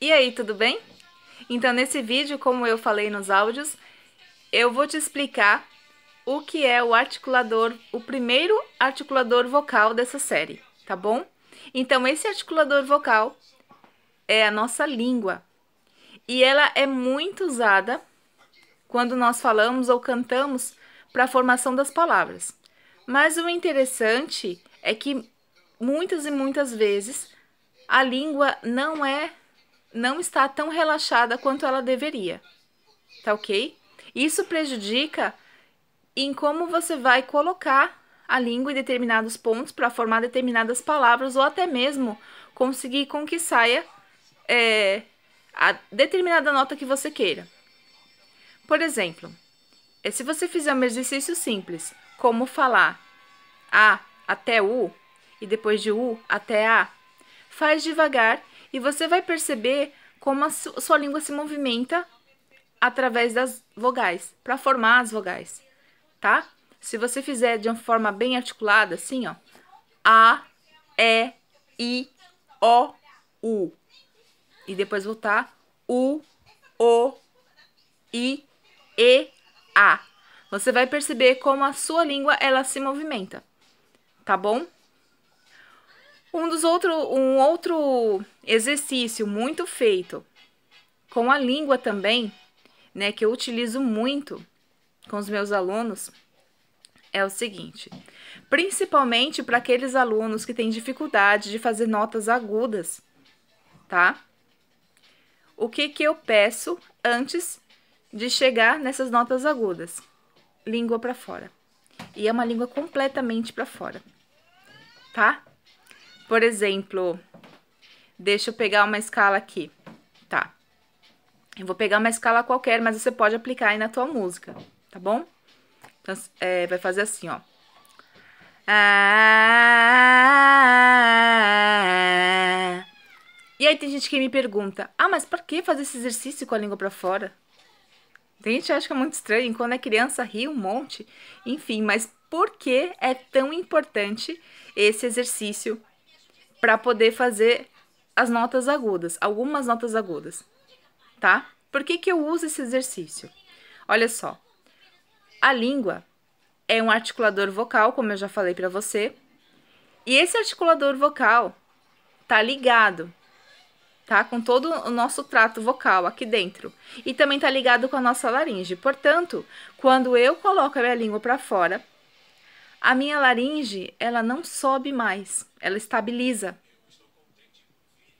E aí, tudo bem? Então, nesse vídeo, como eu falei nos áudios, eu vou te explicar o que é o articulador, o primeiro articulador vocal dessa série, tá bom? Então, esse articulador vocal é a nossa língua e ela é muito usada quando nós falamos ou cantamos para a formação das palavras. Mas o interessante é que muitas e muitas vezes a língua não é não está tão relaxada quanto ela deveria. Tá ok? Isso prejudica em como você vai colocar a língua em determinados pontos para formar determinadas palavras ou até mesmo conseguir com que saia é, a determinada nota que você queira. Por exemplo, eh, se você fizer um exercício simples, como falar A até U e depois de U até A, faz devagar e você vai perceber como a sua língua se movimenta através das vogais, para formar as vogais, tá? Se você fizer de uma forma bem articulada, assim, ó. A, E, I, O, U. E depois voltar. U, O, I, E, A. Você vai perceber como a sua língua ela se movimenta, tá bom? Um dos outro, um outro exercício muito feito com a língua também, né, que eu utilizo muito com os meus alunos, é o seguinte: principalmente para aqueles alunos que têm dificuldade de fazer notas agudas, tá? O que que eu peço antes de chegar nessas notas agudas? Língua para fora. E é uma língua completamente para fora. Tá? Por exemplo, deixa eu pegar uma escala aqui, tá? Eu vou pegar uma escala qualquer, mas você pode aplicar aí na tua música, tá bom? Então, é, vai fazer assim, ó. E aí tem gente que me pergunta, ah, mas por que fazer esse exercício com a língua para fora? Tem gente que acha que é muito estranho, quando é criança ri um monte. Enfim, mas por que é tão importante esse exercício para poder fazer as notas agudas, algumas notas agudas, tá? Por que, que eu uso esse exercício? Olha só, a língua é um articulador vocal, como eu já falei para você, e esse articulador vocal tá ligado, tá? Com todo o nosso trato vocal aqui dentro e também tá ligado com a nossa laringe. Portanto, quando eu coloco a minha língua para fora, a minha laringe, ela não sobe mais, ela estabiliza.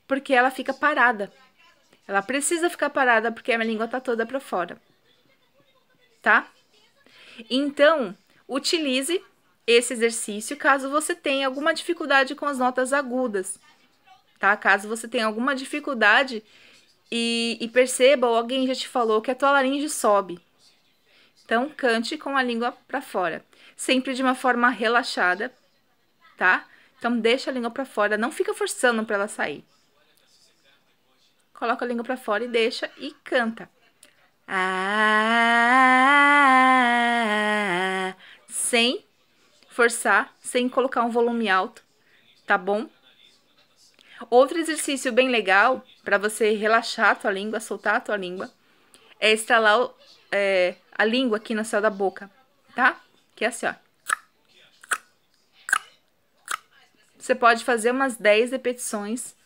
Porque ela fica parada. Ela precisa ficar parada porque a minha língua tá toda para fora. Tá? Então, utilize esse exercício caso você tenha alguma dificuldade com as notas agudas. Tá? Caso você tenha alguma dificuldade e, e perceba ou alguém já te falou que a tua laringe sobe. Então, cante com a língua para fora sempre de uma forma relaxada, tá? Então deixa a língua para fora, não fica forçando para ela sair. Coloca a língua para fora e deixa e canta. Ah, sem forçar, sem colocar um volume alto, tá bom? Outro exercício bem legal para você relaxar a tua língua, soltar a tua língua, é estralar é, a língua aqui na céu da boca, tá? Que é assim, ó. Você pode fazer umas 10 repetições,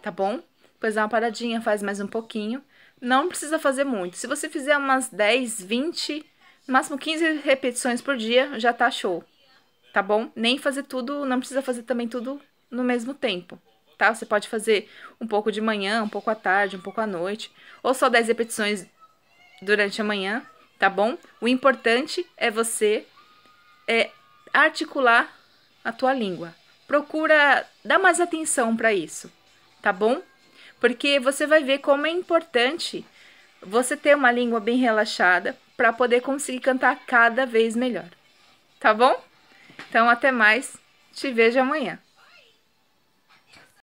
tá bom? Depois dá uma paradinha, faz mais um pouquinho. Não precisa fazer muito. Se você fizer umas 10, 20, no máximo 15 repetições por dia, já tá show. Tá bom? Nem fazer tudo, não precisa fazer também tudo no mesmo tempo, tá? Você pode fazer um pouco de manhã, um pouco à tarde, um pouco à noite, ou só 10 repetições durante a manhã, tá bom? O importante é você é, articular a tua língua. Procura dar mais atenção para isso, tá bom? Porque você vai ver como é importante você ter uma língua bem relaxada para poder conseguir cantar cada vez melhor, tá bom? Então, até mais. Te vejo amanhã.